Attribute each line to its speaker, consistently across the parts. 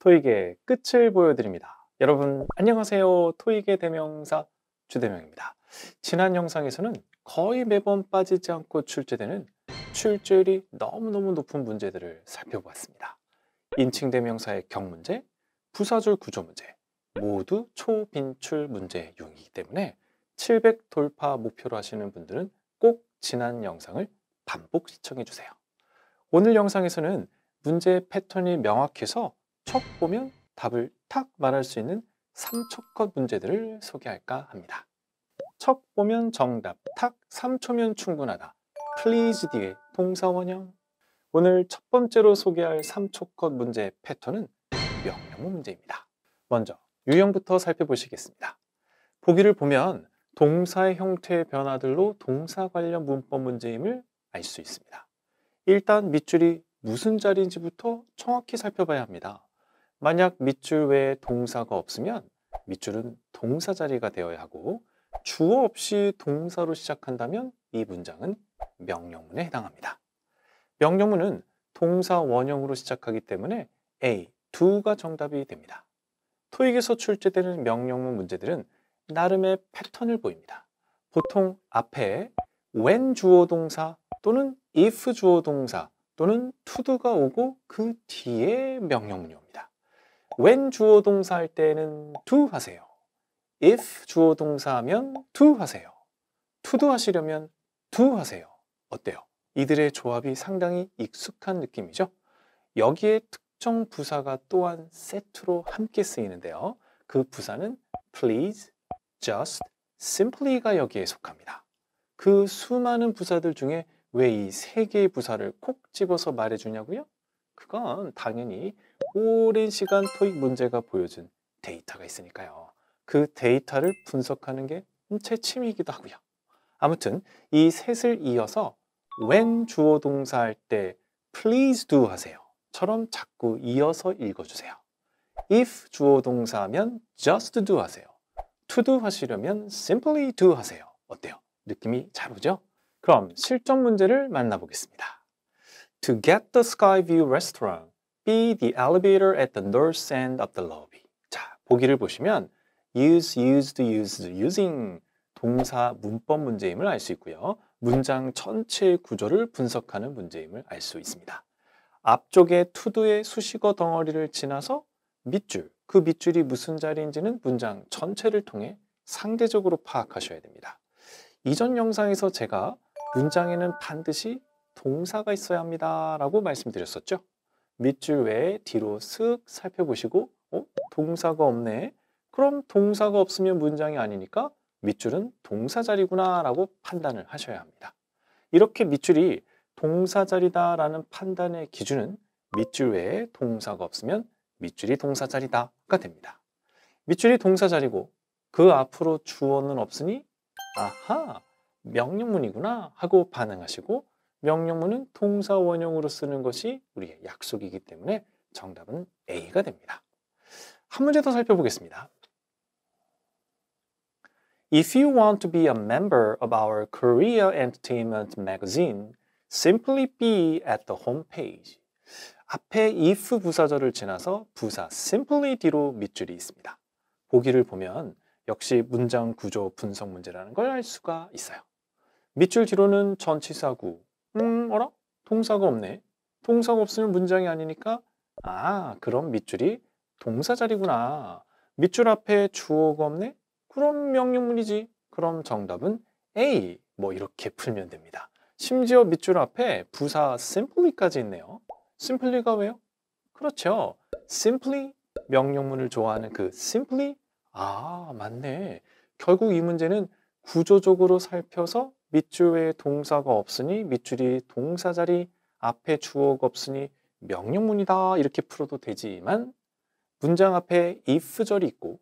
Speaker 1: 토익의 끝을 보여드립니다. 여러분 안녕하세요. 토익의 대명사 주대명입니다. 지난 영상에서는 거의 매번 빠지지 않고 출제되는 출제율이 너무너무 높은 문제들을 살펴보았습니다. 인칭대명사의 경문제, 부사절 구조문제 모두 초빈출 문제용이기 때문에 700 돌파 목표로 하시는 분들은 꼭 지난 영상을 반복 시청해 주세요. 오늘 영상에서는 문제 패턴이 명확해서 척 보면 답을 탁 말할 수 있는 3초컷 문제들을 소개할까 합니다. 척 보면 정답, 탁 3초면 충분하다. please 뒤에 동사 원형. 오늘 첫 번째로 소개할 3초컷 문제 패턴은 명령어 문제입니다. 먼저 유형부터 살펴보시겠습니다. 보기를 보면 동사의 형태의 변화들로 동사 관련 문법 문제임을 알 수 있습니다. 일단 밑줄이 무슨 자리인지부터 정확히 살펴봐야 합니다. 만약 밑줄 외에 동사가 없으면 밑줄은 동사 자리가 되어야 하고 주어 없이 동사로 시작한다면 이 문장은 명령문에 해당합니다. 명령문은 동사 원형으로 시작하기 때문에 A, 두가 정답이 됩니다. 토익에서 출제되는 명령문 문제들은 나름의 패턴을 보입니다. 보통 앞에 when 주어 동사 또는 if 주어 동사 또는 to do가 오고 그 뒤에 명령문이 옵니다. when 주어 동사 할 때는 do 하세요. if 주어 동사 하면 to 하세요. to d 하시려면 do 하세요. 어때요? 이들의 조합이 상당히 익숙한 느낌이죠? 여기에 특정 부사가 또한 세트로 함께 쓰이는데요. 그 부사는 please, just, simply가 여기에 속합니다. 그 수많은 부사들 중에 왜 이 세 개의 부사를 콕 집어서 말해주냐고요? 그건 당연히 오랜 시간 토익 문제가 보여준 데이터가 있으니까요. 그 데이터를 분석하는 게 제 취미이기도 하고요. 아무튼 이 셋을 이어서 when 주어 동사 할때 please do 하세요. 처럼 자꾸 이어서 읽어주세요. if 주어 동사 하면 just do 하세요. to do 하시려면 simply do 하세요. 어때요? 느낌이 잘 오죠? 그럼 실전 문제를 만나보겠습니다. To get the sky view restaurant, be the elevator at the north end of the lobby. 자, 보기를 보시면 use, used, used, using 동사 문법 문제임을 알 수 있고요. 문장 전체 구조를 분석하는 문제임을 알 수 있습니다. 앞쪽에 투도의 수식어 덩어리를 지나서 밑줄, 그 밑줄이 무슨 자리인지는 문장 전체를 통해 상대적으로 파악하셔야 됩니다. 이전 영상에서 제가 문장에는 반드시 동사가 있어야 합니다 라고 말씀드렸었죠. 밑줄 외에 뒤로 쓱 살펴보시고 어? 동사가 없네. 그럼 동사가 없으면 문장이 아니니까 밑줄은 동사 자리구나 라고 판단을 하셔야 합니다. 이렇게 밑줄이 동사 자리다 라는 판단의 기준은 밑줄 외에 동사가 없으면 밑줄이 동사 자리다가 됩니다. 밑줄이 동사 자리고 그 앞으로 주어는 없으니 아하 명령문이구나 하고 반응하시고 명령문은 동사 원형으로 쓰는 것이 우리의 약속이기 때문에 정답은 A가 됩니다. 한 문제 더 살펴보겠습니다. If you want to be a member of our Korea Entertainment Magazine, simply be at the homepage. 앞에 if 부사절을 지나서 부사 simply 뒤로 밑줄이 있습니다. 보기를 보면 역시 문장 구조 분석 문제라는 걸 알 수가 있어요. 밑줄 뒤로는 전치사구, 음, 어라? 동사가 없네. 동사가 없으면 문장이 아니니까 아, 그럼 밑줄이 동사 자리구나. 밑줄 앞에 주어가 없네? 그럼 명령문이지. 그럼 정답은 A. 뭐 이렇게 풀면 됩니다. 심지어 밑줄 앞에 부사 simply까지 있네요. simply가 왜요? 그렇죠. simply 명령문을 좋아하는 그 simply 아 맞네. 결국 이 문제는 구조적으로 살펴서 밑줄에 동사가 없으니 밑줄이 동사 자리 앞에 주어가 없으니 명령문이다 이렇게 풀어도 되지만 문장 앞에 if 절이 있고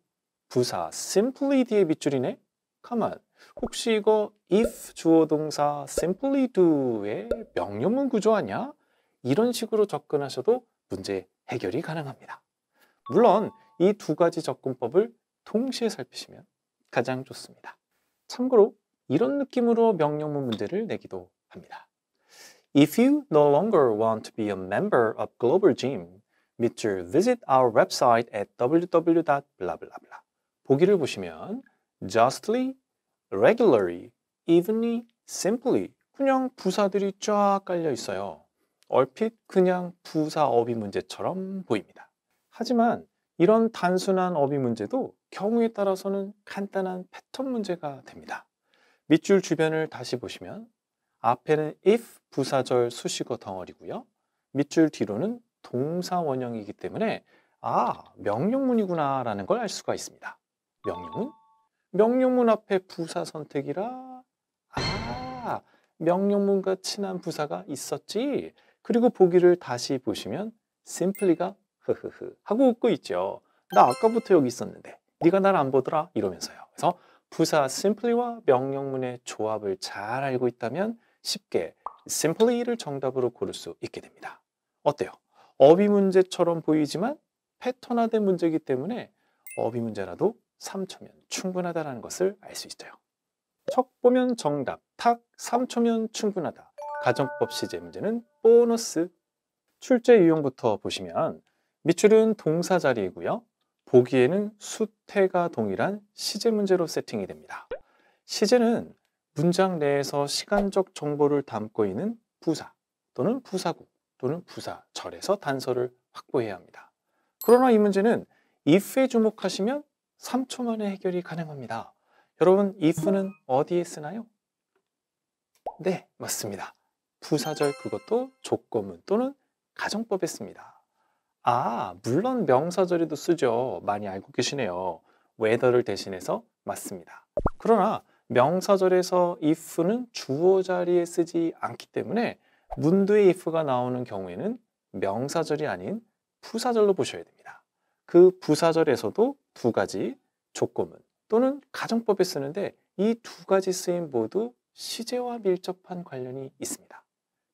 Speaker 1: 부사 simply 뒤에 밑줄이네? 가만 혹시 이거 if 주어 동사 simply do의 명령문 구조 아니야? 이런 식으로 접근하셔도 문제 해결이 가능합니다. 물론 이 두 가지 접근법을 동시에 살피시면 가장 좋습니다. 참고로 이런 느낌으로 명령문 문제를 내기도 합니다. If you no longer want to be a member of Global Gym, 밑줄 visit our website at www. 블라블라블라 보기를 보시면 justly, regularly, evenly, simply 그냥 부사들이 쫙 깔려 있어요. 얼핏 그냥 부사 어휘 문제처럼 보입니다. 하지만 이런 단순한 어휘 문제도 경우에 따라서는 간단한 패턴 문제가 됩니다. 밑줄 주변을 다시 보시면 앞에는 if 부사절 수식어 덩어리고요. 밑줄 뒤로는 동사 원형이기 때문에 아, 명령문이구나 라는 걸 알 수가 있습니다. 명령문? 명령문 앞에 부사 선택이라 아, 명령문과 친한 부사가 있었지. 그리고 보기를 다시 보시면 simply가 흐흐흐 하고 웃고 있죠. 나 아까부터 여기 있었는데 네가 날 안 보더라 이러면서요. 그래서 부사 simply와 명령문의 조합을 잘 알고 있다면 쉽게 simply를 정답으로 고를 수 있게 됩니다. 어때요? 어휘 문제처럼 보이지만 패턴화된 문제이기 때문에 어휘 문제라도 3초면 충분하다는 것을 알 수 있어요. 척 보면 정답, 탁 3초면 충분하다. 가정법 시제 문제는 보너스. 출제 유형부터 보시면 밑줄은 동사 자리이고요. 보기에는 수태가 동일한 시제 문제로 세팅이 됩니다. 시제는 문장 내에서 시간적 정보를 담고 있는 부사 또는 부사구 또는 부사절에서 단서를 확보해야 합니다. 그러나 이 문제는 if에 주목하시면 3초 만에 해결이 가능합니다. 여러분 if는 어디에 쓰나요? 네, 맞습니다. 부사절 그것도 조건문 또는 가정법에 씁니다. 아, 물론 명사절이도 쓰죠. 많이 알고 계시네요. w 더를 대신해서 맞습니다. 그러나 명사절에서 if는 주어 자리에 쓰지 않기 때문에 문두에 if가 나오는 경우에는 명사절이 아닌 부사절로 보셔야 됩니다. 그 부사절에서도 두 가지 조건문 또는 가정법에 쓰는데 이 두 가지 쓰임 모두 시제와 밀접한 관련이 있습니다.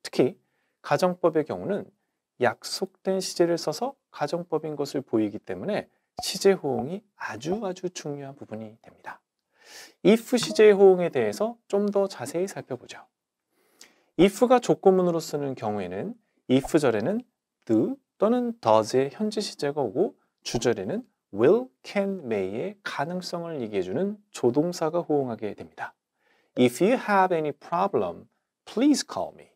Speaker 1: 특히 가정법의 경우는 약속된 시제를 써서 가정법인 것을 보이기 때문에 시제 호응이 아주 아주 중요한 부분이 됩니다. if 시제 호응에 대해서 좀 더 자세히 살펴보죠. if가 조건문으로 쓰는 경우에는 if절에는 do 또는 does의 현재 시제가 오고 주절에는 will, can, may의 가능성을 얘기해주는 조동사가 호응하게 됩니다. If you have any problem, please call me.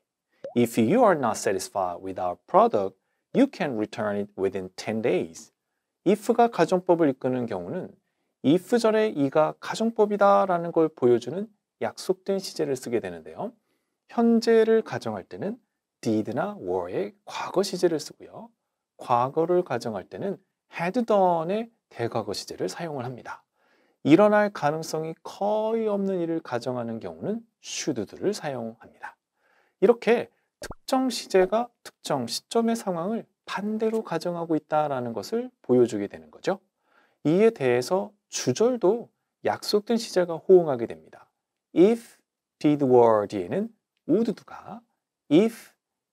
Speaker 1: If you are not satisfied with our product, you can return it within 10 days. if가 가정법을 이끄는 경우는 if 절에 이가 가정법이다 라는 걸 보여주는 약속된 시제를 쓰게 되는데요. 현재를 가정할 때는 did나 were의 과거 시제를 쓰고요. 과거를 가정할 때는 had done의 대과거 시제를 사용을 합니다. 일어날 가능성이 거의 없는 일을 가정하는 경우는 should를 사용합니다. 이렇게 특정 시제가 특정 시점의 상황을 반대로 가정하고 있다라는 것을 보여주게 되는 거죠. 이에 대해서 주절도 약속된 시제가 호응하게 됩니다. if did were 뒤에는 would do가 if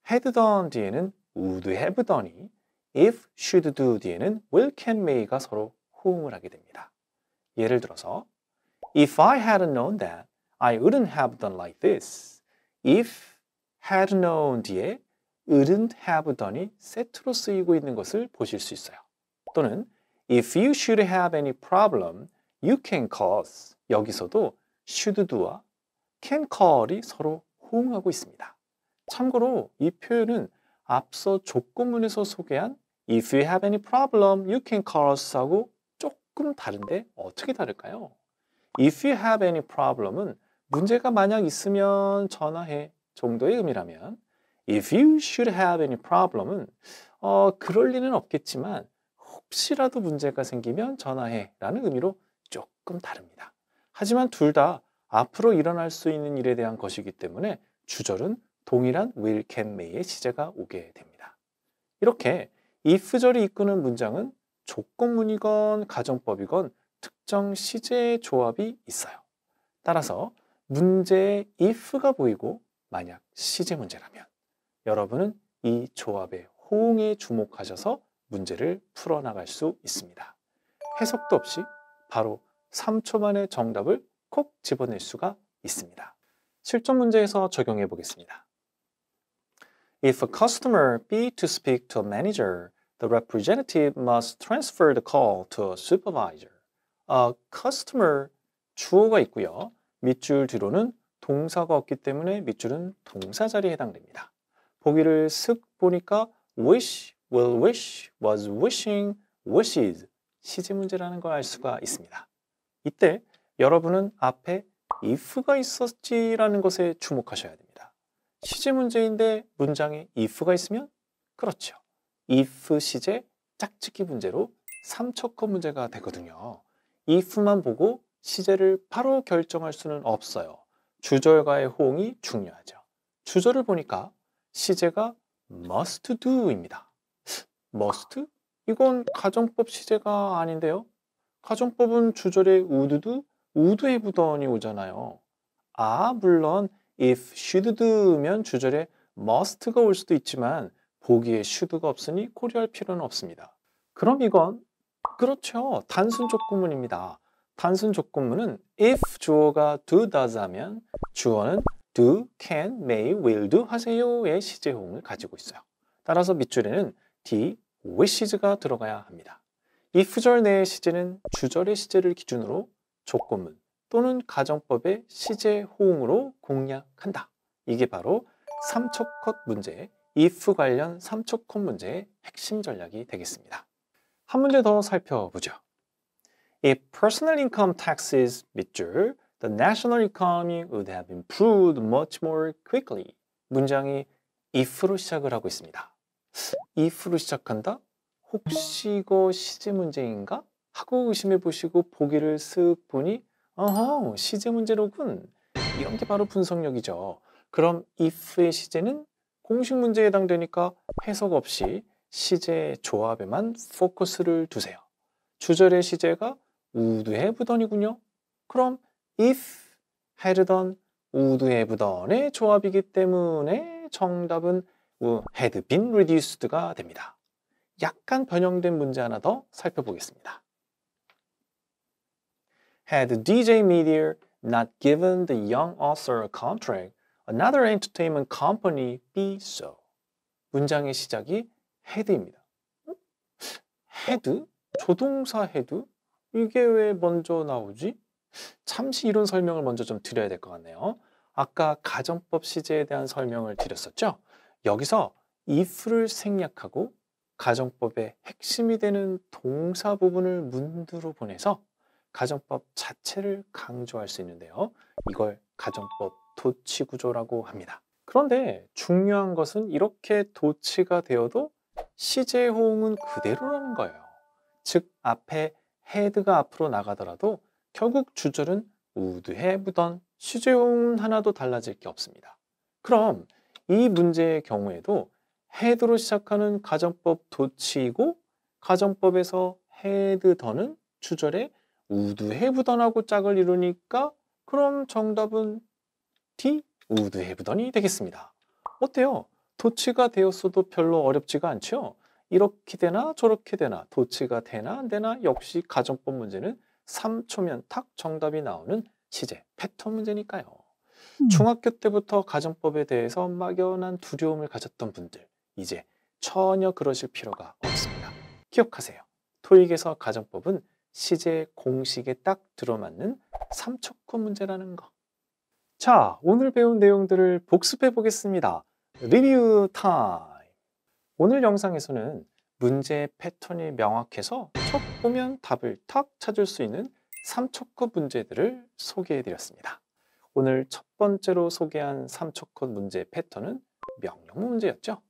Speaker 1: had done 뒤에는 would have done이 if should do 뒤에는 will can may가 서로 호응을 하게 됩니다. 예를 들어서 if I hadn't known that I wouldn't have done like this if had known 뒤에 wouldn't have done이 세트로 쓰이고 있는 것을 보실 수 있어요. 또는 if you should have any problem, you can cause 여기서도 should do와 can call이 서로 호응하고 있습니다. 참고로 이 표현은 앞서 조건문에서 소개한 if you have any problem, you can cause 하고 조금 다른데 어떻게 다를까요? if you have any problem은 문제가 만약 있으면 전화해 정도의 의미라면 If you should have any problem은 어, 그럴 리는 없겠지만 혹시라도 문제가 생기면 전화해 라는 의미로 조금 다릅니다. 하지만 둘 다 앞으로 일어날 수 있는 일에 대한 것이기 때문에 주절은 동일한 will, can, may의 시제가 오게 됩니다. 이렇게 if절이 이끄는 문장은 조건문이건 가정법이건 특정 시제의 조합이 있어요. 따라서 문제에 if가 보이고 만약 시제 문제라면 여러분은 이 조합의 호응에 주목하셔서 문제를 풀어나갈 수 있습니다. 해석도 없이 바로 3초 만에 정답을 콕 집어낼 수가 있습니다. 실전 문제에서 적용해 보겠습니다. If a customer B to speak to a manager, the representative must transfer the call to a supervisor. A customer 주어가 있고요. 밑줄 뒤로는 동사가 없기 때문에 밑줄은 동사 자리에 해당됩니다. 보기를 쓱 보니까 wish, will wish, was wishing, wishes 시제 문제라는 걸 알 수가 있습니다. 이때 여러분은 앞에 if가 있었지라는 것에 주목하셔야 됩니다. 시제 문제인데 문장에 if가 있으면 그렇죠. if 시제 짝짓기 문제로 3척컷 문제가 되거든요. if만 보고 시제를 바로 결정할 수는 없어요. 주절과의 호응이 중요하죠. 주절을 보니까 시제가 must do입니다. must? 이건 가정법 시제가 아닌데요. 가정법은 주절에 would도, would의 부던이 오잖아요. 아, 물론 if should do면 주절에 must가 올 수도 있지만 보기에 should가 없으니 고려할 필요는 없습니다. 그럼 이건 그렇죠. 단순 조건문입니다. 단순 조건문은 if 주어가 do, does 하면 주어는 do, can, may, will do 하세요의 시제형을 가지고 있어요. 따라서 밑줄에는 d, wishes가 들어가야 합니다. if절 내의 시제는 주절의 시제를 기준으로 조건문 또는 가정법의 시제 호응으로 공략한다. 이게 바로 3척컷 문제의 if 관련 3척컷 문제의 핵심 전략이 되겠습니다. 한 문제 더 살펴보죠. 이 personal income taxes 밑줄 the national economy would have improved much more quickly. 문장이 if로 시작을 하고 있습니다. if로 시작한다? 혹시 이거 시제 문제인가? 하고 의심해 보시고 보기를 쓱 보니 어허 시제 문제로군. 이런 게 바로 분석력이죠. 그럼 if의 시제는 공식 문제에 해당되니까 해석 없이 시제 조합에만 포커스를 두세요. 주절의 시제가 would have done이군요. 그럼 if had done, would have done의 조합이기 때문에 정답은 had been reduced가 됩니다. 약간 변형된 문제 하나 더 살펴보겠습니다. Had DJ Media not given the young author a contract, another entertainment company be so. 문장의 시작이 had입니다. had? 조동사 had? 이게 왜 먼저 나오지? 잠시 이런 설명을 먼저 좀 드려야 될 것 같네요. 아까 가정법 시제에 대한 설명을 드렸었죠? 여기서 if를 생략하고 가정법의 핵심이 되는 동사 부분을 문두로 보내서 가정법 자체를 강조할 수 있는데요. 이걸 가정법 도치 구조라고 합니다. 그런데 중요한 것은 이렇게 도치가 되어도 시제 호응은 그대로라는 거예요. 즉 앞에 헤드가 앞으로 나가더라도 결국 주절은 우드해 무던 시제음 하나도 달라질 게 없습니다. 그럼 이 문제의 경우에도 헤드로 시작하는 가정법 도치이고 가정법에서 헤드 더는 주절에 우드해 부던하고 짝을 이루니까 그럼 정답은 D 우드해 부던이 되겠습니다. 어때요? 도치가 되었어도 별로 어렵지가 않죠? 이렇게 되나 저렇게 되나 도치가 되나 안 되나 역시 가정법 문제는 3초면 탁 정답이 나오는 시제 패턴 문제니까요. 음. 중학교 때부터 가정법에 대해서 막연한 두려움을 가졌던 분들 이제 전혀 그러실 필요가 없습니다. 기억하세요. 토익에서 가정법은 시제 공식에 딱 들어맞는 3초권 문제라는 거. 자, 오늘 배운 내용들을 복습해 보겠습니다. 리뷰 타임! 오늘 영상에서는 문제의 패턴이 명확해서 척 보면 답을 탁 찾을 수 있는 3초컷 문제들을 소개해드렸습니다. 오늘 첫 번째로 소개한 3초컷 문제 패턴은 명령문 문제였죠.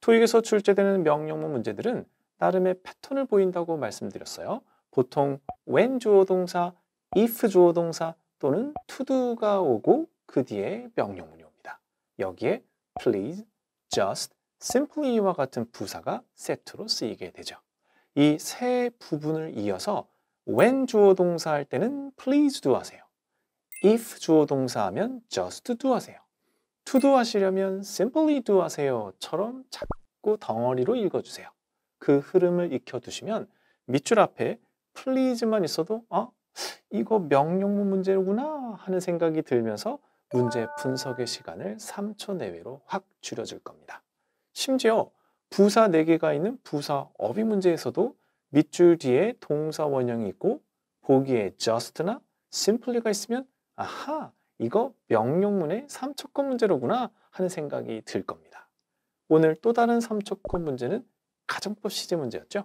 Speaker 1: 토익에서 출제되는 명령문 문제들은 나름의 패턴을 보인다고 말씀드렸어요. 보통 when 주어동사, if 주어동사 또는 to do가 오고 그 뒤에 명령문이 옵니다. 여기에 please, just, s 플리와 같은 부사가 세트로 쓰이게 되죠. 이 세 부분을 이어서 when 주어 동사 할 때는 please do 하세요. if 주어 동사 하면 just do 하세요. to do 하시려면 simply do 하세요처럼 작고 덩어리로 읽어주세요. 그 흐름을 익혀두시면 밑줄 앞에 please만 있어도 어? 이거 명령문 문제구나 하는 생각이 들면서 문제 분석의 시간을 3초 내외로 확 줄여줄 겁니다. 심지어 부사 4개가 있는 부사 어휘 문제에서도 밑줄 뒤에 동사 원형이 있고 보기에 just나 simply가 있으면 아하 이거 명령문의 3초권 문제로구나 하는 생각이 들 겁니다. 오늘 또 다른 3초권 문제는 가정법 시제 문제였죠.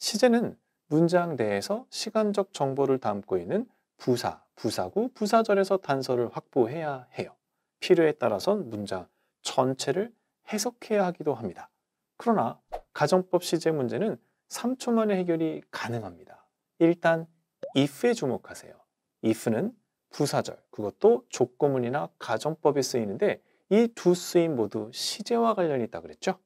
Speaker 1: 시제는 문장 내에서 시간적 정보를 담고 있는 부사, 부사구, 부사절에서 단서를 확보해야 해요. 필요에 따라선 문장 전체를 해석해야 하기도 합니다. 그러나 가정법 시제 문제는 3초 만에 해결이 가능합니다. 일단 if에 주목하세요. if는 부사절, 그것도 조건문이나 가정법에 쓰이는데 이 두 쓰임 모두 시제와 관련이 있다 고 그랬죠?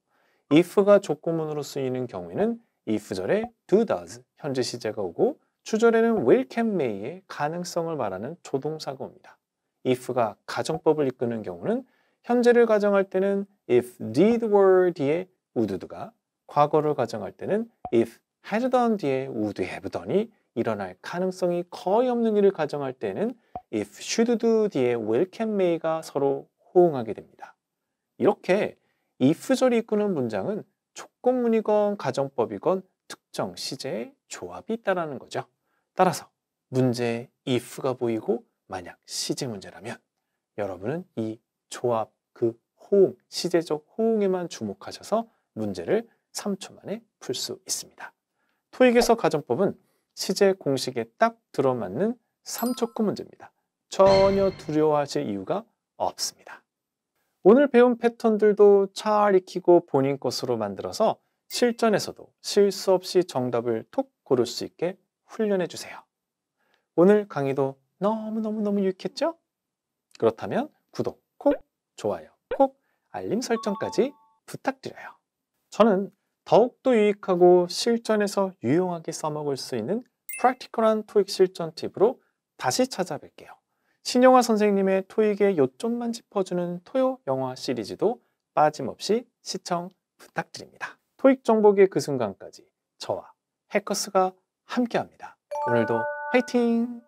Speaker 1: if가 조건문으로 쓰이는 경우에는 if절에 do, does, 현재 시제가 오고 추절에는 will, can, may의 가능성을 말하는 조동사가 옵니다. if가 가정법을 이끄는 경우는 현재를 가정할 때는 if did were 뒤에 would가 과거를 가정할 때는 if had done 뒤에 would have done이 일어날 가능성이 거의 없는 일을 가정할 때는 if should do 뒤에 will can may가 서로 호응하게 됩니다. 이렇게 if절이 이끄는 문장은 조건문이건 가정법이건 특정 시제의 조합이 있다라는 거죠. 따라서 문제에 if가 보이고 만약 시제 문제라면 여러분은 이 조합 그 호응, 시제적 호응에만 주목하셔서 문제를 3초 만에 풀 수 있습니다. 토익에서 가정법은 시제 공식에 딱 들어맞는 3초급 문제입니다. 전혀 두려워하실 이유가 없습니다. 오늘 배운 패턴들도 잘 익히고 본인 것으로 만들어서 실전에서도 실수 없이 정답을 톡 고를 수 있게 훈련해 주세요. 오늘 강의도 너무너무너무 유익했죠? 그렇다면 구독 콕, 좋아요. 알림 설정까지 부탁드려요. 저는 더욱더 유익하고 실전에서 유용하게 써먹을 수 있는 프랙티컬한 토익 실전 팁으로 다시 찾아뵐게요. 신영화 선생님의 토익의 요점만 짚어주는 토요 영화 시리즈도 빠짐없이 시청 부탁드립니다. 토익 정복의 그 순간까지 저와 해커스가 함께합니다. 오늘도 화이팅!